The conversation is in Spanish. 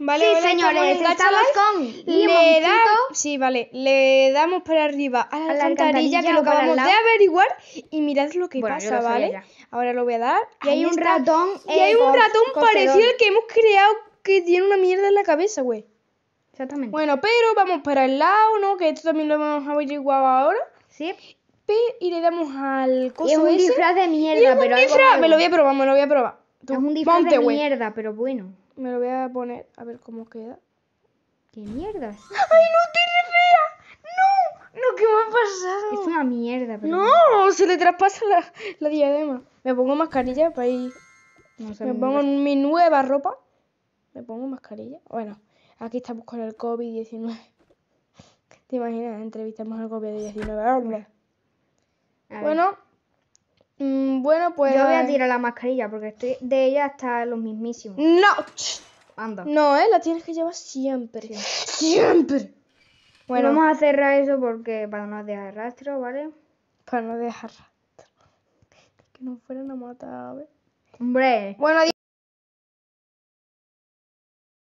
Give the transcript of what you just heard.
sí, señores, estamos, con le da, Sí, vale, le damos para arriba a la, cantarilla que lo acabamos de averiguar y mirad lo que pasa, ¿vale? Ahora lo voy a dar. Y hay un ratón. Y hay eh, un ratón parecido al que hemos creado que tiene una mierda en la cabeza, güey. Exactamente. Bueno, pero vamos para el lado, ¿no? Que esto también lo hemos averiguado ahora. Sí. Y le damos al coso ese. es un disfraz de mierda, pero... es un pero disfraz. me lo voy a probar, me lo voy a probar. es un disfraz de mierda, pero bueno. Me lo voy a poner a ver cómo queda. ¿Qué mierda? ¡Ay, no, te refieras! ¡No! ¡No, qué me ha pasado! Es una mierda, ¡No! Se le traspasa la, diadema. Me pongo mascarilla para ir... me pongo mi nueva ropa. Me pongo mascarilla. Bueno, aquí estamos con el COVID-19. ¿Te imaginas? Entrevistamos al COVID-19. Bueno, mm, bueno, pues. Yo voy a tirar la mascarilla porque estoy de ella está los mismísimos. ¡No! Anda. No, ¿eh? La tienes que llevar siempre. ¡Siempre! Bueno, vamos a cerrar eso porque para no dejar rastro, ¿vale? Para no dejar rastro. Que no fueran a matar, a Hombre. Bueno, adiós.